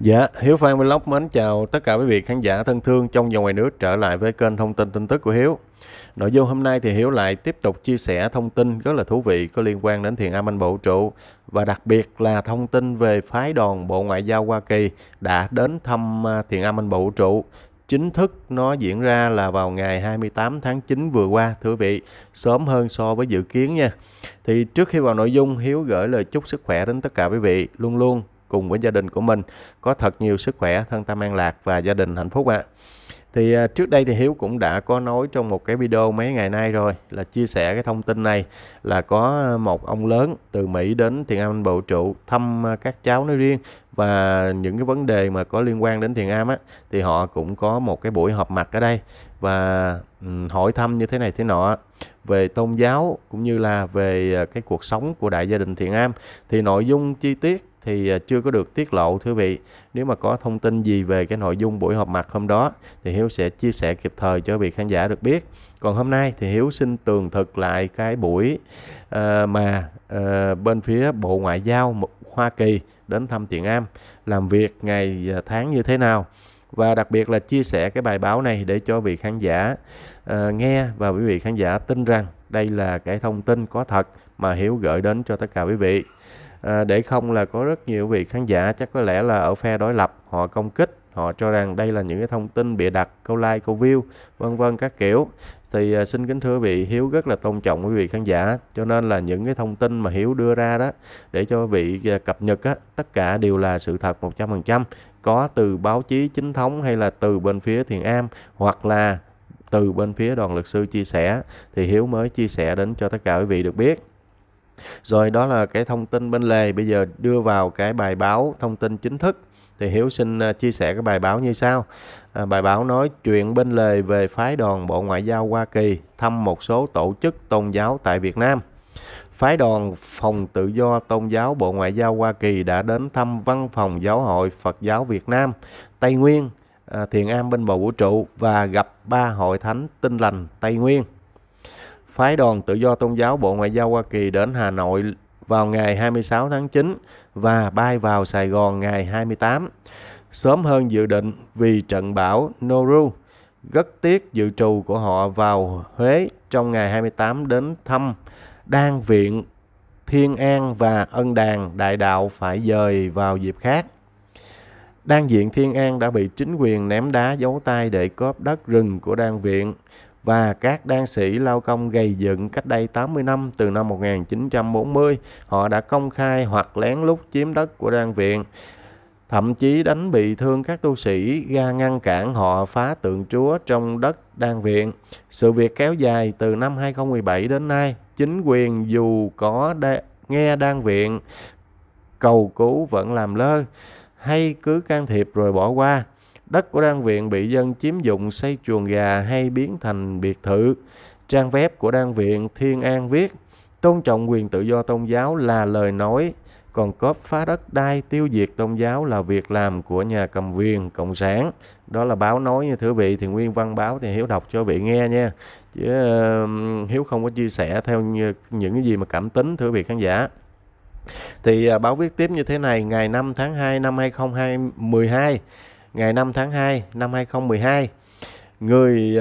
Dạ, Hiếu Phan Vlog mến chào tất cả quý vị khán giả thân thương trong và ngoài nước trở lại với kênh thông tin tin tức của Hiếu. Nội dung hôm nay thì Hiếu lại tiếp tục chia sẻ thông tin rất là thú vị có liên quan đến thiền am anh bộ trụ và đặc biệt là thông tin về phái đoàn Bộ Ngoại giao Hoa Kỳ đã đến thăm à, thiền am anh bộ trụ chính thức nó diễn ra là vào ngày 28 tháng 9 vừa qua thưa quý vị, sớm hơn so với dự kiến nha. Thì trước khi vào nội dung Hiếu gửi lời chúc sức khỏe đến tất cả quý vị, luôn luôn cùng với gia đình của mình có thật nhiều sức khỏe, thân tâm an lạc và gia đình hạnh phúc ạ. À. Thì trước đây thì Hiếu cũng đã có nói trong một cái video mấy ngày nay rồi là chia sẻ cái thông tin này là có một ông lớn từ Mỹ đến Thiền Am Bộ Trụ thăm à, các cháu nói riêng và những cái vấn đề mà có liên quan đến Thiền Am á thì họ cũng có một cái buổi họp mặt ở đây và hỏi thăm như thế này thế nọ về tôn giáo cũng như là về à, cái cuộc sống của đại gia đình Thiền Am thì nội dung chi tiết thì à, chưa có được tiết lộ thưa vị. Nếu mà có thông tin gì về cái nội dung buổi họp mặt hôm đó thì Hiếu sẽ chia sẻ kịp thời cho vị khán giả được biết. Còn hôm nay thì Hiếu xin tường thực lại cái buổi uh, mà uh, bên phía Bộ Ngoại giao Hoa Kỳ đến thăm Thiện Am làm việc ngày à, tháng như thế nào và đặc biệt là chia sẻ cái bài báo này để cho vị khán giả uh, nghe và quý vị khán giả tin rằng đây là cái thông tin có thật mà Hiếu gửi đến cho tất cả quý vị à, để không là có rất nhiều vị khán giả chắc có lẽ là ở phe đối lập họ công kích họ cho rằng đây là những cái thông tin bịa đặt câu like câu view vân vân các kiểu thì à, xin kính thưa vị hiếu rất là tôn trọng quý vị khán giả cho nên là những cái thông tin mà hiếu đưa ra đó để cho vị à, cập nhật á tất cả đều là sự thật 100% có từ báo chí chính thống hay là từ bên phía thiền am hoặc là từ bên phía đoàn luật sư chia sẻ thì hiếu mới chia sẻ đến cho tất cả quý vị được biết rồi đó là cái thông tin bên lề bây giờ đưa vào cái bài báo thông tin chính thức thì hiếu xin à, chia sẻ cái bài báo như sau à, bài báo nói chuyện bên lề về phái đoàn bộ ngoại giao hoa kỳ thăm một số tổ chức tôn giáo tại việt nam phái đoàn phòng tự do tôn giáo bộ ngoại giao hoa kỳ đã đến thăm văn phòng giáo hội phật giáo việt nam tây nguyên à, thiền am bên bầu vũ trụ và gặp ba hội thánh tinh lành tây nguyên phái đoàn tự do tôn giáo Bộ Ngoại giao Hoa Kỳ đến Hà Nội vào ngày 26 tháng 9 và bay vào Sài Gòn ngày 28, sớm hơn dự định vì trận bão Noru. Rất tiếc dự trù của họ vào Huế trong ngày 28 đến thăm Đan Viện, Thiên An và Ân Đàn Đại Đạo phải dời vào dịp khác. Đan viện Thiên An đã bị chính quyền ném đá giấu tay để cóp đất rừng của đan viện và các đan sĩ lao công gầy dựng cách đây 80 năm từ năm 1940 họ đã công khai hoặc lén lút chiếm đất của đan viện thậm chí đánh bị thương các tu sĩ ra ngăn cản họ phá tượng chúa trong đất đan viện. Sự việc kéo dài từ năm 2017 đến nay, chính quyền dù có đa, nghe đan viện cầu cứu vẫn làm lơ hay cứ can thiệp rồi bỏ qua. Đất của đan viện bị dân chiếm dụng xây chuồng gà hay biến thành biệt thự. Trang web của đan viện Thiên An viết, tôn trọng quyền tự do tôn giáo là lời nói, còn cóp phá đất đai tiêu diệt tôn giáo là việc làm của nhà cầm quyền cộng sản đó là báo nói nha thưa vị thì nguyên văn báo thì hiếu đọc cho vị nghe nha chứ uh, hiếu không có chia sẻ theo những cái gì mà cảm tính thưa vị khán giả thì uh, báo viết tiếp như thế này ngày 5 tháng 2 năm 2012 ngày 5 tháng 2 năm 2012. Người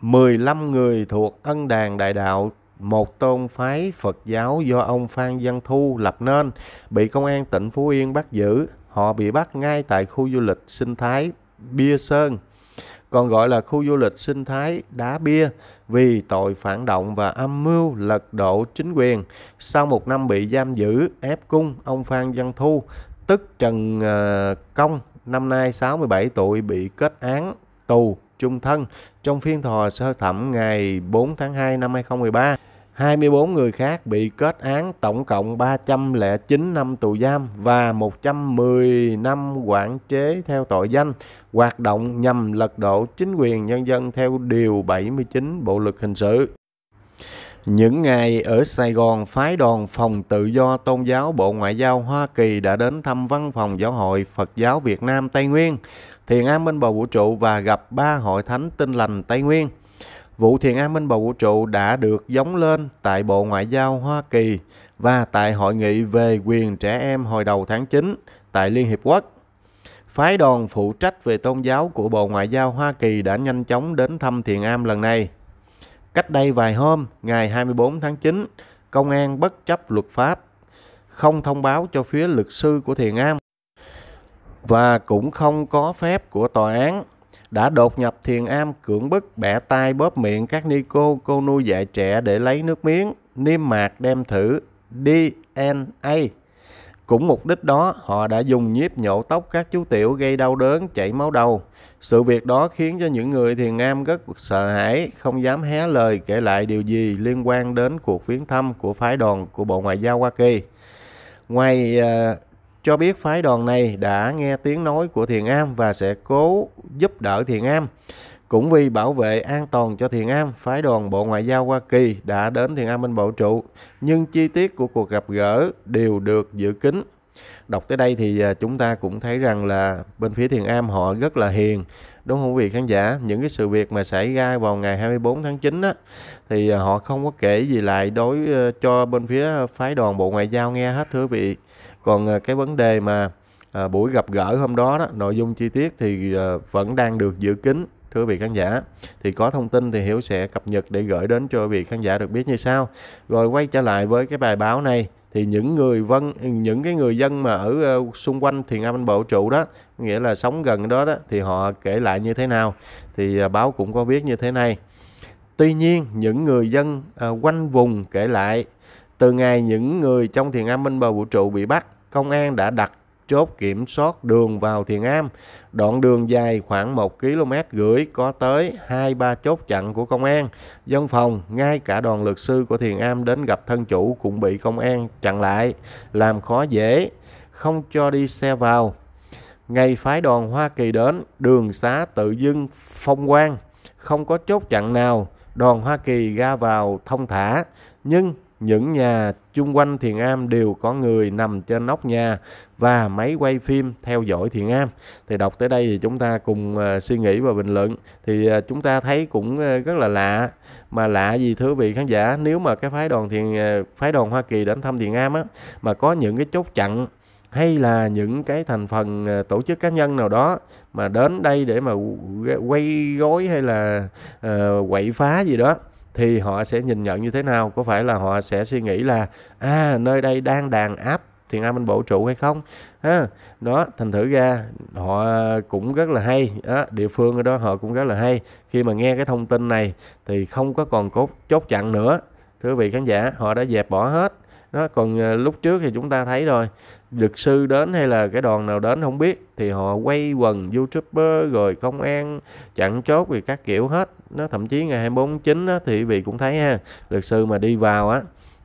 15 à, người thuộc Ân Đàn Đại Đạo một tôn phái Phật giáo do ông Phan Văn Thu lập nên bị công an tỉnh Phú Yên bắt giữ. Họ bị bắt ngay tại khu du lịch sinh thái Bia Sơn, còn gọi là khu du lịch sinh thái Đá Bia vì tội phản động và âm mưu lật đổ chính quyền. Sau một năm bị giam giữ, ép cung, ông Phan Văn Thu, tức Trần à, Công, năm nay 67 tuổi bị kết án tù chung thân trong phiên tòa sơ thẩm ngày 4 tháng 2 năm 2013. 24 người khác bị kết án tổng cộng 309 năm tù giam và 110 năm quản chế theo tội danh hoạt động nhằm lật đổ chính quyền nhân dân theo Điều 79 Bộ Luật Hình sự. Những ngày ở Sài Gòn, phái đoàn phòng tự do tôn giáo Bộ Ngoại giao Hoa Kỳ đã đến thăm văn phòng giáo hội Phật giáo Việt Nam Tây Nguyên, Thiền An Minh Bầu Vũ Trụ và gặp ba hội thánh tinh lành Tây Nguyên. Vụ Thiền An Minh Bầu Vũ Trụ đã được giống lên tại Bộ Ngoại giao Hoa Kỳ và tại Hội nghị về quyền trẻ em hồi đầu tháng 9 tại Liên Hiệp Quốc. Phái đoàn phụ trách về tôn giáo của Bộ Ngoại giao Hoa Kỳ đã nhanh chóng đến thăm Thiền Am lần này. Cách đây vài hôm, ngày 24 tháng 9, công an bất chấp luật pháp, không thông báo cho phía luật sư của Thiền Am và cũng không có phép của tòa án đã đột nhập Thiền Am cưỡng bức bẻ tay bóp miệng các ni cô cô nuôi dạy trẻ để lấy nước miếng, niêm mạc đem thử DNA. Cũng mục đích đó, họ đã dùng nhiếp nhổ tóc các chú tiểu gây đau đớn, chảy máu đầu. Sự việc đó khiến cho những người thiền am rất sợ hãi, không dám hé lời kể lại điều gì liên quan đến cuộc viếng thăm của phái đoàn của Bộ Ngoại giao Hoa Kỳ. Ngoài ờ, cho biết phái đoàn này đã nghe tiếng nói của thiền am và sẽ cố giúp đỡ thiền am. Cũng vì bảo vệ an toàn cho Thiền Am, phái đoàn Bộ Ngoại giao Hoa Kỳ đã đến Thiền Am bên Bộ Trụ, nhưng chi tiết của cuộc gặp gỡ đều được giữ kín. Đọc tới đây thì à, chúng ta cũng thấy rằng là bên phía Thiền Am họ rất là hiền. Đúng không quý vị khán giả? Những cái sự việc mà xảy ra vào ngày 24 tháng 9 á, thì à, họ không có kể gì lại đối cho bên phía phái đoàn Bộ Ngoại giao nghe hết thưa quý vị. Còn à, cái vấn đề mà buổi gặp gỡ hôm đó, đó nội dung chi tiết thì vẫn đang được giữ kín thưa vị khán giả thì có thông tin thì hiểu sẽ cập nhật để gửi đến cho vị khán giả được biết như sau rồi quay trở lại với cái bài báo này thì những người vân những cái người dân mà ở ờ, xung quanh thiền âm bộ trụ đó nghĩa là sống gần đó đó thì họ kể lại như thế nào thì ờ, báo cũng có viết như thế này tuy nhiên những người dân ờ, quanh vùng kể lại từ ngày những người trong thiền âm minh bờ vũ trụ bị bắt công an đã đặt chốt kiểm soát đường vào Thiền Am. Đoạn đường dài khoảng 1 km gửi có tới 2-3 chốt chặn của công an. Dân phòng, ngay cả đoàn luật sư của Thiền Am đến gặp thân chủ cũng bị công an chặn lại, làm khó dễ, không cho đi xe vào. Ngày phái đoàn Hoa Kỳ đến, đường xá tự dưng phong quang, không có chốt chặn nào, đoàn Hoa Kỳ ra vào thông thả, nhưng những nhà chung quanh Thiền Am đều có người nằm trên nóc nhà và máy quay phim theo dõi Thiền Am. Thì đọc tới đây thì chúng ta cùng ờ, suy nghĩ và bình luận. Thì ờ, chúng ta thấy cũng ờ, rất là lạ. Mà lạ gì thưa vị khán giả, nếu mà cái phái đoàn thiền phái đoàn Hoa Kỳ đến thăm Thiền Am á mà có những cái chốt chặn hay là những cái thành phần tổ chức cá nhân nào đó mà đến đây để mà quay gối hay là uh, quậy phá gì đó thì họ sẽ nhìn nhận như thế nào có phải là họ sẽ suy nghĩ là à nơi đây đang đàn áp thiền a minh bổ trụ hay không ha đó thành thử ra họ cũng rất là hay đó, địa phương ở đó họ cũng rất là hay khi mà nghe cái thông tin này thì không có còn cốt chốt chặn nữa thưa vị khán giả họ đã dẹp bỏ hết đó còn ờ, lúc trước thì chúng ta thấy rồi luật sư đến hay là cái đoàn nào đến không biết thì họ quay quần youtuber rồi công an chặn chốt thì các kiểu hết nó thậm chí ngày 24 chín thì vị cũng thấy ha luật sư mà đi vào á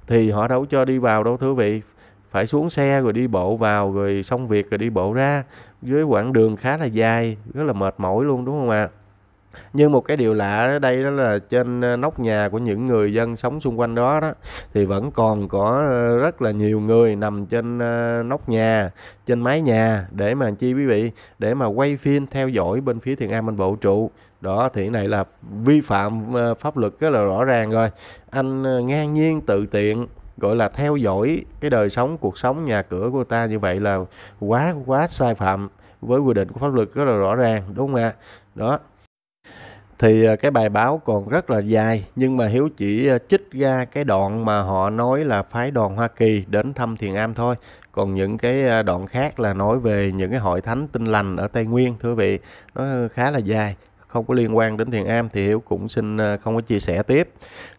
thì họ đâu cho đi vào đâu thưa vị phải xuống xe rồi đi bộ vào rồi xong việc rồi đi bộ ra dưới quãng đường khá là dài rất là mệt mỏi luôn đúng không ạ à? nhưng một cái điều lạ ở đây đó là trên ờ, nóc nhà của những người dân sống xung quanh đó đó thì vẫn còn có ờ, rất là nhiều người nằm trên ờ, nóc nhà trên mái nhà để mà chi quý vị để mà quay phim theo dõi bên phía thiền am bên bộ trụ đó thì này là vi phạm pháp luật rất là rõ ràng rồi anh ngang nhiên tự tiện gọi là theo dõi cái đời sống cuộc sống nhà cửa của ta như vậy là quá quá sai phạm với quy định của pháp luật rất là rõ ràng đúng không ạ đó thì à, cái bài báo còn rất là dài nhưng mà hiếu chỉ trích à, ra cái đoạn mà họ nói là phái đoàn hoa kỳ đến thăm thiền am thôi còn những cái à, đoạn khác là nói về những cái hội thánh tinh lành ở tây nguyên thưa quý vị nó khá là dài không có liên quan đến thiền am thì hiếu cũng xin không có chia sẻ tiếp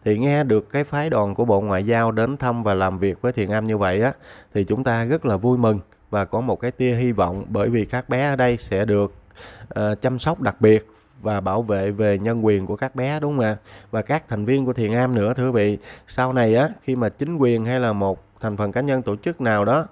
thì nghe được cái phái đoàn của bộ ngoại giao đến thăm và làm việc với thiền am như vậy á thì chúng ta rất là vui mừng và có một cái tia hy vọng bởi vì các bé ở đây sẽ được uh, chăm sóc đặc biệt và bảo vệ về nhân quyền của các bé đúng không ạ? Và các thành viên của Thiền Am nữa thưa quý vị. Sau này á khi mà chính quyền hay là một thành phần cá nhân tổ chức nào đó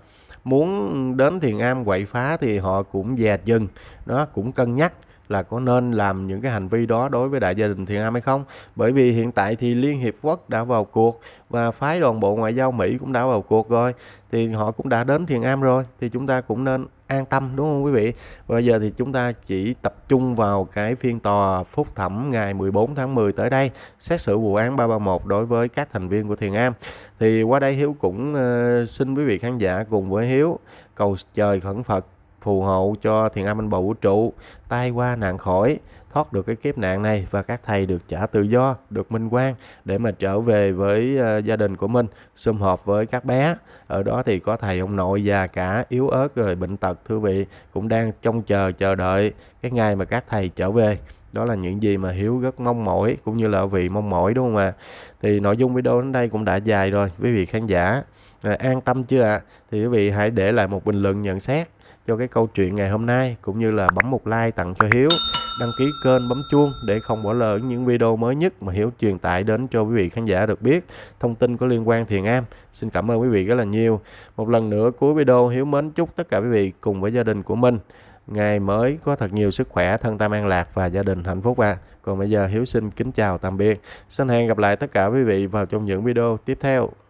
muốn đến Thiền Am quậy phá thì họ cũng dè dừng, nó cũng cân nhắc là có nên làm những cái hành vi đó đối với đại gia đình Thiền Am hay không? Bởi vì hiện tại thì Liên Hiệp Quốc đã vào cuộc và phái đoàn bộ ngoại giao Mỹ cũng đã vào cuộc rồi thì họ cũng đã đến Thiền Am rồi thì chúng ta cũng nên an tâm đúng không quý vị và bây giờ thì chúng ta chỉ tập trung vào cái phiên tòa phúc thẩm ngày 14 tháng 10 tới đây xét xử vụ án 331 đối với các thành viên của Thiền Am thì qua đây Hiếu cũng ờ, xin quý vị khán giả cùng với Hiếu cầu trời khẩn Phật phù hộ cho Thiền Am Anh Bầu Vũ Trụ tai qua nạn khỏi thoát được cái kiếp nạn này và các thầy được trả tự do, được minh quang để mà trở về với ờ, gia đình của mình, sum họp với các bé. Ở đó thì có thầy ông nội già cả, yếu ớt rồi bệnh tật thưa vị cũng đang trông chờ chờ đợi cái ngày mà các thầy trở về đó là những gì mà hiếu rất mong mỏi cũng như là vị mong mỏi đúng không ạ thì nội dung video đến đây cũng đã dài rồi quý vị khán giả à, an tâm chưa ạ thì quý vị hãy để lại một bình luận nhận xét cho cái câu chuyện ngày hôm nay cũng như là bấm một like tặng cho hiếu đăng ký kênh, bấm chuông để không bỏ lỡ những video mới nhất mà Hiếu truyền tải đến cho quý vị khán giả được biết. Thông tin có liên quan Thiền Am. Xin cảm ơn quý vị rất là nhiều. Một lần nữa cuối video Hiếu mến chúc tất cả quý vị cùng với gia đình của mình ngày mới có thật nhiều sức khỏe, thân tâm an lạc và gia đình hạnh phúc ạ. À. Còn bây giờ Hiếu xin kính chào tạm biệt. Xin hẹn gặp lại tất cả quý vị vào trong những video tiếp theo.